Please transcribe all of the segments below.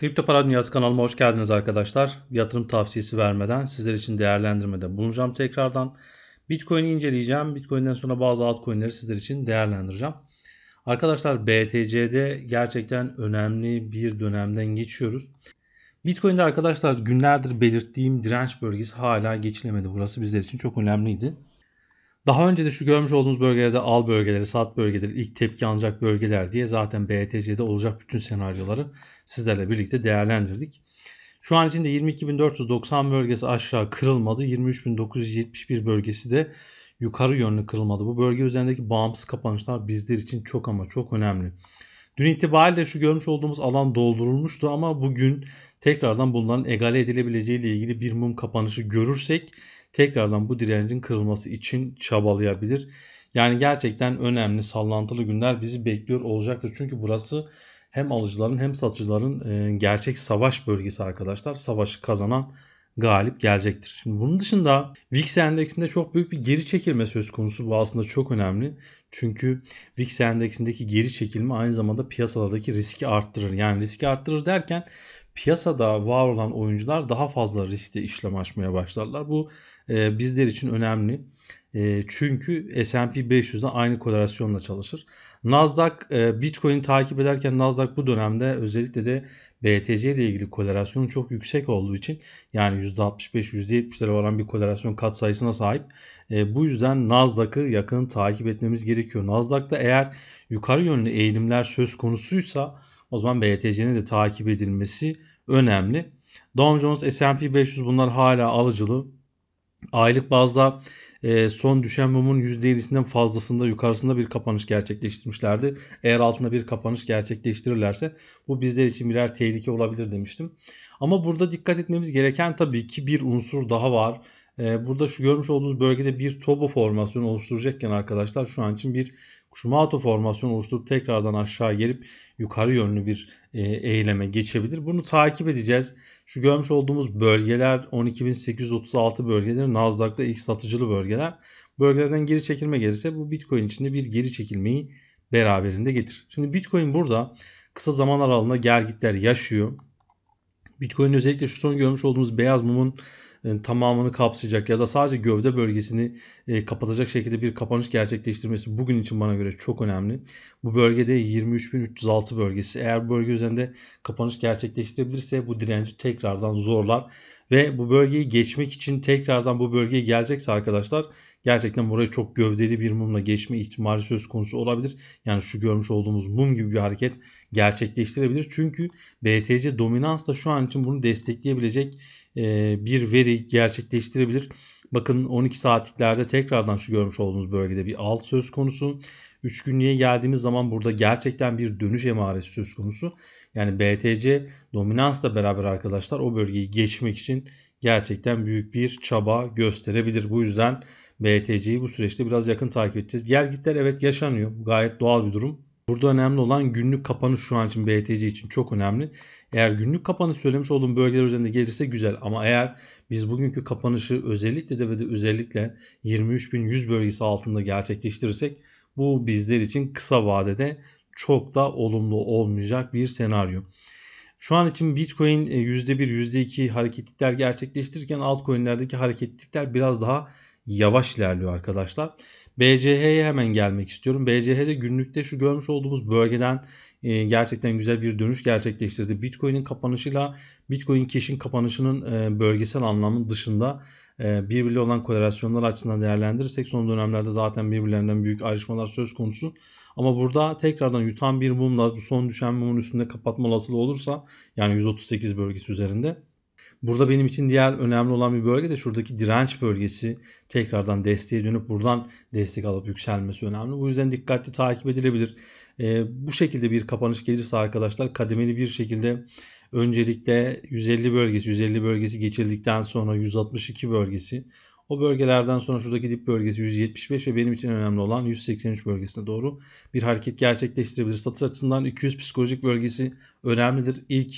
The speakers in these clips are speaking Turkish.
Kripto Para Dünyası kanalıma hoş geldiniz arkadaşlar. Yatırım tavsiyesi vermeden sizler için değerlendirmede bulunacağım tekrardan. Bitcoin'i inceleyeceğim. Bitcoin'den sonra bazı altcoin'leri sizler için değerlendireceğim. Arkadaşlar BTC'de gerçekten önemli bir dönemden geçiyoruz. Bitcoin'de arkadaşlar günlerdir belirttiğim direnç bölgesi hala geçilemedi. Burası bizler için çok önemliydi. Daha önce de şu görmüş olduğunuz bölgelerde al bölgeleri, sat bölgeleri, ilk tepki alacak bölgeler diye zaten BTC'de olacak bütün senaryoları sizlerle birlikte değerlendirdik. Şu an için de 22.490 bölgesi aşağı kırılmadı. 23.971 bölgesi de yukarı yönlü kırılmadı. Bu bölge üzerindeki bağımsız kapanışlar bizler için çok ama çok önemli. Dün itibariyle şu görmüş olduğumuz alan doldurulmuştu ama bugün tekrardan bunların egale edilebileceği ile ilgili bir mum kapanışı görürsek tekrardan bu direncin kırılması için çabalayabilir. Yani gerçekten önemli sallantılı günler bizi bekliyor olacaktır. Çünkü burası hem alıcıların hem satıcıların e, gerçek savaş bölgesi arkadaşlar. Savaşı kazanan galip gelecektir. Şimdi bunun dışında VIX endeksinde çok büyük bir geri çekilme söz konusu. Bu aslında çok önemli. Çünkü VIX endeksindeki geri çekilme aynı zamanda piyasalardaki riski arttırır. Yani riski arttırır derken piyasada var olan oyuncular daha fazla riskli işlem açmaya başlarlar. Bu e, bizler için önemli. E, çünkü S&P 500'de aynı korelasyonla çalışır. Nasdaq e, Bitcoin'i takip ederken Nasdaq bu dönemde özellikle de BTC ile ilgili korelasyonu çok yüksek olduğu için yani %65-%70'lere varan bir korelasyon kat sayısına sahip. E, bu yüzden Nasdaq'ı yakın takip etmemiz gerekiyor. Nasdaq'ta eğer yukarı yönlü eğilimler söz konusuysa o zaman BTC'nin de takip edilmesi önemli. Dow Jones, S&P 500 bunlar hala alıcılı. Aylık bazda e, son düşen mumun %7'sinden fazlasında yukarısında bir kapanış gerçekleştirmişlerdi. Eğer altında bir kapanış gerçekleştirirlerse bu bizler için birer tehlike olabilir demiştim. Ama burada dikkat etmemiz gereken tabii ki bir unsur daha var. E, burada şu görmüş olduğunuz bölgede bir tobo formasyonu oluşturacakken arkadaşlar şu an için bir Kumato formasyonu oluşturup tekrardan aşağı gelip yukarı yönlü bir e, eyleme geçebilir. Bunu takip edeceğiz. Şu görmüş olduğumuz bölgeler 12.836 bölgeleri Nasdaq'ta ilk satıcılı bölgeler. Bölgelerden geri çekilme gelirse bu Bitcoin içinde bir geri çekilmeyi beraberinde getir. Şimdi Bitcoin burada kısa zaman aralığında gergitler yaşıyor. Bitcoin özellikle şu son görmüş olduğumuz beyaz mumun e, tamamını kapsayacak ya da sadece gövde bölgesini e, kapatacak şekilde bir kapanış gerçekleştirmesi bugün için bana göre çok önemli. Bu bölgede 23.306 bölgesi eğer bu bölge üzerinde kapanış gerçekleştirebilirse bu direnci tekrardan zorlar ve bu bölgeyi geçmek için tekrardan bu bölgeye gelecekse arkadaşlar gerçekten burayı çok gövdeli bir mumla geçme ihtimali söz konusu olabilir. Yani şu görmüş olduğumuz mum gibi bir hareket gerçekleştirebilir. Çünkü BTC dominans da şu an için bunu destekleyebilecek e, bir veri gerçekleştirebilir. Bakın 12 saatliklerde tekrardan şu görmüş olduğumuz bölgede bir alt söz konusu. 3 günlüğe geldiğimiz zaman burada gerçekten bir dönüş emaresi söz konusu. Yani BTC dominansla beraber arkadaşlar o bölgeyi geçmek için gerçekten büyük bir çaba gösterebilir. Bu yüzden BTC'yi bu süreçte biraz yakın takip edeceğiz. Gel gitler evet yaşanıyor. Bu gayet doğal bir durum. Burada önemli olan günlük kapanış şu an için BTC için çok önemli. Eğer günlük kapanış söylemiş olduğum bölgeler üzerinde gelirse güzel ama eğer biz bugünkü kapanışı özellikle de ve de özellikle 23.100 bölgesi altında gerçekleştirirsek bu bizler için kısa vadede çok da olumlu olmayacak bir senaryo. Şu an için Bitcoin %1, e, %2 hareketlikler gerçekleştirirken altcoin'lerdeki hareketlikler biraz daha yavaş ilerliyor arkadaşlar. BCH'ye hemen gelmek istiyorum. BCH'de günlükte şu görmüş olduğumuz bölgeden e, gerçekten güzel bir dönüş gerçekleştirdi. Bitcoin'in kapanışıyla Bitcoin Cash'in kapanışının e, bölgesel anlamın dışında e, birbirli olan korelasyonlar açısından değerlendirirsek son dönemlerde zaten birbirlerinden büyük ayrışmalar söz konusu. Ama burada tekrardan yutan bir mumla bu son düşen mumun üstünde kapatma olasılığı olursa yani 138 bölgesi üzerinde Burada benim için diğer önemli olan bir bölge de şuradaki direnç bölgesi tekrardan desteğe dönüp buradan destek alıp yükselmesi önemli. Bu yüzden dikkatli takip edilebilir. E, bu şekilde bir kapanış gelirse arkadaşlar kademeli bir şekilde öncelikle 150 bölgesi 150 bölgesi geçildikten sonra 162 bölgesi o bölgelerden sonra şuradaki dip bölgesi 175 ve benim için önemli olan 183 bölgesine doğru bir hareket gerçekleştirebilir. Satış açısından 200 psikolojik bölgesi önemlidir. İlk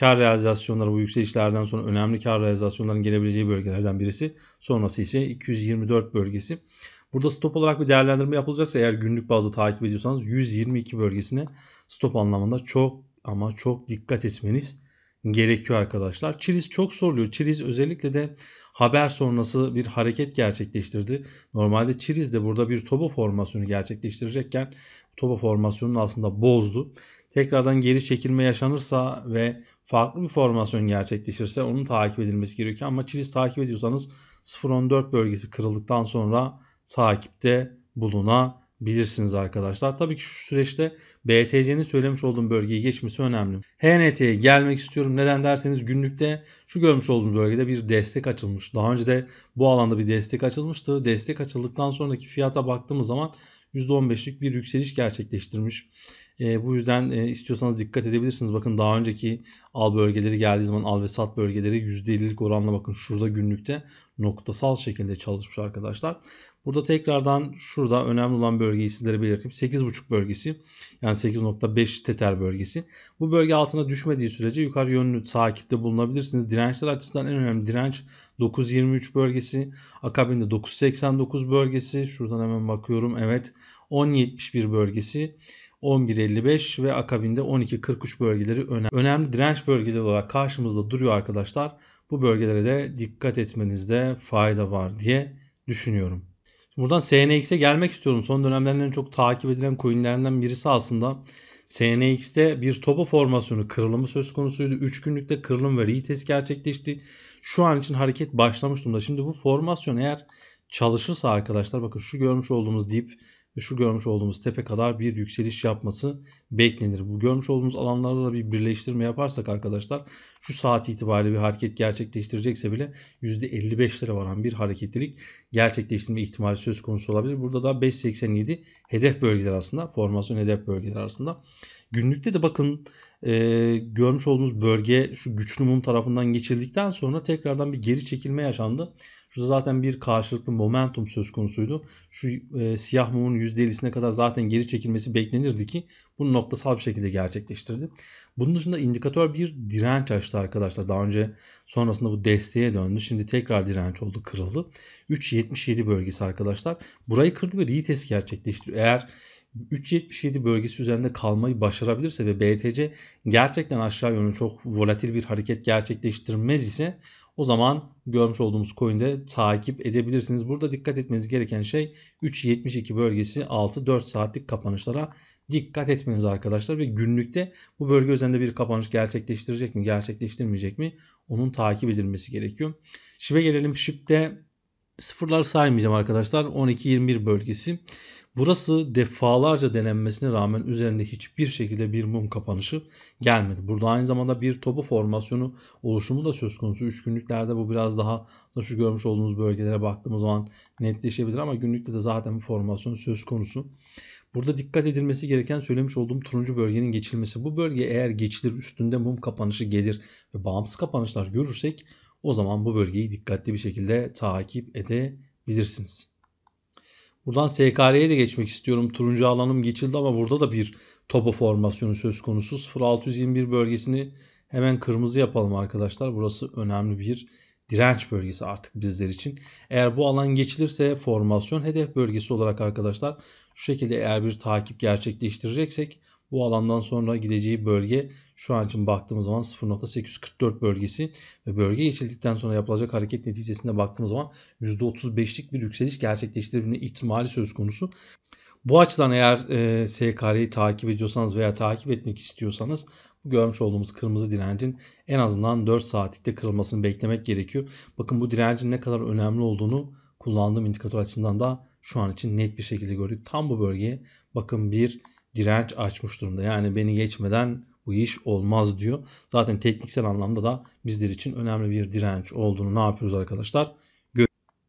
kar realizasyonları bu yükselişlerden sonra önemli kar realizasyonların gelebileceği bölgelerden birisi. Sonrası ise 224 bölgesi. Burada stop olarak bir değerlendirme yapılacaksa eğer günlük bazda takip ediyorsanız 122 bölgesine stop anlamında çok ama çok dikkat etmeniz gerekiyor arkadaşlar. Chiriz çok soruluyor. Chiriz özellikle de haber sonrası bir hareket gerçekleştirdi. Normalde Chiriz de burada bir topa formasyonu gerçekleştirecekken topa formasyonunu aslında bozdu. Tekrardan geri çekilme yaşanırsa ve farklı bir formasyon gerçekleşirse onun takip edilmesi gerekiyor. Ama Chiriz takip ediyorsanız 0.14 bölgesi kırıldıktan sonra takipte bulunabilirsiniz bilirsiniz arkadaşlar. Tabii ki şu süreçte BTC'nin söylemiş olduğum bölgeyi geçmesi önemli. HNT'ye gelmek istiyorum. Neden derseniz günlükte şu görmüş olduğunuz bölgede bir destek açılmış. Daha önce de bu alanda bir destek açılmıştı. Destek açıldıktan sonraki fiyata baktığımız zaman %15'lik bir yükseliş gerçekleştirmiş. E, bu yüzden e, istiyorsanız dikkat edebilirsiniz. Bakın daha önceki al bölgeleri geldiği zaman al ve sat bölgeleri %50'lik oranla bakın şurada günlükte noktasal şekilde çalışmış arkadaşlar. Burada tekrardan şurada önemli olan bölgeyi sizlere belirteyim. 8.5 bölgesi yani 8.5 teter bölgesi. Bu bölge altına düşmediği sürece yukarı yönlü takipte bulunabilirsiniz. Dirençler açısından en önemli direnç 9.23 bölgesi. Akabinde 9.89 bölgesi. Şuradan hemen bakıyorum. Evet 10.71 bölgesi. 11.55 ve akabinde 12.43 bölgeleri önemli. önemli direnç bölgeleri olarak karşımızda duruyor arkadaşlar. Bu bölgelere de dikkat etmenizde fayda var diye düşünüyorum. Buradan SNX'e gelmek istiyorum. Son dönemlerden çok takip edilen coinlerinden birisi aslında. SNX'te bir topa formasyonu kırılımı söz konusuydu. 3 günlükte kırılım ve retest gerçekleşti. Şu an için hareket başlamış durumda. Şimdi bu formasyon eğer çalışırsa arkadaşlar bakın şu görmüş olduğumuz dip ve şu görmüş olduğumuz tepe kadar bir yükseliş yapması beklenir. Bu görmüş olduğumuz alanlarda da bir birleştirme yaparsak arkadaşlar şu saat itibariyle bir hareket gerçekleştirecekse bile %55'lere varan bir hareketlilik gerçekleştirme ihtimali söz konusu olabilir. Burada da 5.87 hedef bölgeler arasında formasyon hedef bölgeler arasında Günlükte de bakın e, görmüş olduğunuz bölge şu güçlü mum tarafından geçildikten sonra tekrardan bir geri çekilme yaşandı. Şu zaten bir karşılıklı momentum söz konusuydu. Şu e, siyah mumun %50'sine kadar zaten geri çekilmesi beklenirdi ki bunu noktasal bir şekilde gerçekleştirdi. Bunun dışında indikatör bir direnç açtı arkadaşlar. Daha önce sonrasında bu desteğe döndü. Şimdi tekrar direnç oldu kırıldı. 3.77 bölgesi arkadaşlar. Burayı kırdı ve retest gerçekleştiriyor. Eğer 3.77 bölgesi üzerinde kalmayı başarabilirse ve BTC gerçekten aşağı yönlü çok volatil bir hareket gerçekleştirmez ise o zaman görmüş olduğumuz coin'de takip edebilirsiniz. Burada dikkat etmeniz gereken şey 3.72 bölgesi 6-4 saatlik kapanışlara dikkat etmeniz arkadaşlar ve günlükte bu bölge üzerinde bir kapanış gerçekleştirecek mi gerçekleştirmeyecek mi onun takip edilmesi gerekiyor. Şip'e gelelim. Şip'te sıfırlar saymayacağım arkadaşlar. 12-21 bölgesi. Burası defalarca denenmesine rağmen üzerinde hiçbir şekilde bir mum kapanışı gelmedi. Burada aynı zamanda bir topu formasyonu oluşumu da söz konusu. Üç günlüklerde bu biraz daha da şu görmüş olduğunuz bölgelere baktığımız zaman netleşebilir ama günlükte de zaten bu formasyon söz konusu. Burada dikkat edilmesi gereken söylemiş olduğum turuncu bölgenin geçilmesi. Bu bölge eğer geçilir üstünde mum kapanışı gelir ve bağımsız kapanışlar görürsek o zaman bu bölgeyi dikkatli bir şekilde takip edebilirsiniz. Buradan SKR'ye de geçmek istiyorum. Turuncu alanım geçildi ama burada da bir topo formasyonu söz konusu. 0621 bölgesini hemen kırmızı yapalım arkadaşlar. Burası önemli bir direnç bölgesi artık bizler için. Eğer bu alan geçilirse formasyon hedef bölgesi olarak arkadaşlar şu şekilde eğer bir takip gerçekleştireceksek bu alandan sonra gideceği bölge şu an için baktığımız zaman 0.844 bölgesi ve bölge geçildikten sonra yapılacak hareket neticesinde baktığımız zaman %35'lik bir yükseliş gerçekleştirebilme ihtimali söz konusu. Bu açıdan eğer e, SKR'yi takip ediyorsanız veya takip etmek istiyorsanız bu görmüş olduğumuz kırmızı direncin en azından 4 saatlikte kırılmasını beklemek gerekiyor. Bakın bu direncin ne kadar önemli olduğunu kullandığım indikatör açısından da şu an için net bir şekilde gördük. Tam bu bölgeye bakın bir direnç açmış durumda. Yani beni geçmeden bu iş olmaz diyor. Zaten tekniksel anlamda da bizler için önemli bir direnç olduğunu ne yapıyoruz arkadaşlar? Gör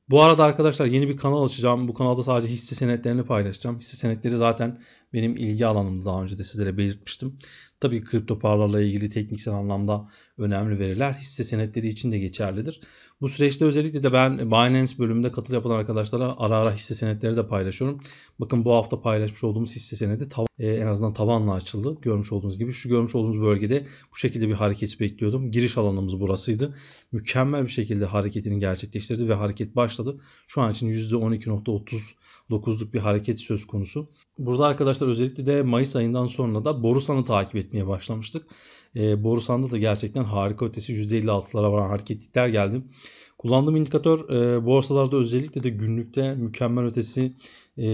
bu arada arkadaşlar yeni bir kanal açacağım. Bu kanalda sadece hisse senetlerini paylaşacağım. Hisse senetleri zaten benim ilgi alanımda daha önce de sizlere belirtmiştim. Tabii kripto paralarla ilgili tekniksel anlamda önemli veriler hisse senetleri için de geçerlidir. Bu süreçte özellikle de ben Binance bölümünde katıl yapan arkadaşlara ara ara hisse senetleri de paylaşıyorum. Bakın bu hafta paylaşmış olduğumuz hisse senedi e, en azından tavanla açıldı. Görmüş olduğunuz gibi şu görmüş olduğunuz bölgede bu şekilde bir hareket bekliyordum. Giriş alanımız burasıydı. Mükemmel bir şekilde hareketini gerçekleştirdi ve hareket başladı. Şu an için %12.30 9'luk bir hareket söz konusu. Burada arkadaşlar özellikle de Mayıs ayından sonra da Borusan'ı takip etmeye başlamıştık. E, Borusan'da da gerçekten harika ötesi %56'lara varan hareketlikler geldi. Kullandığım indikatör e, borsalarda özellikle de günlükte mükemmel ötesi e,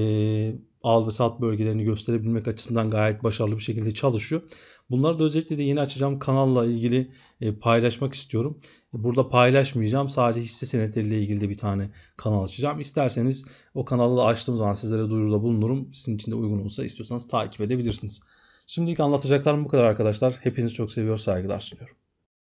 al ve sat bölgelerini gösterebilmek açısından gayet başarılı bir şekilde çalışıyor. Bunları da özellikle de yeni açacağım kanalla ilgili e, paylaşmak istiyorum. E, burada paylaşmayacağım. Sadece hisse senetleriyle ilgili de bir tane kanal açacağım. İsterseniz o kanalı da açtığım zaman sizlere duyuruda bulunurum. Sizin için de uygun olsa istiyorsanız takip edebilirsiniz. Şimdilik anlatacaklarım bu kadar arkadaşlar. Hepinizi çok seviyor, saygılar sunuyorum.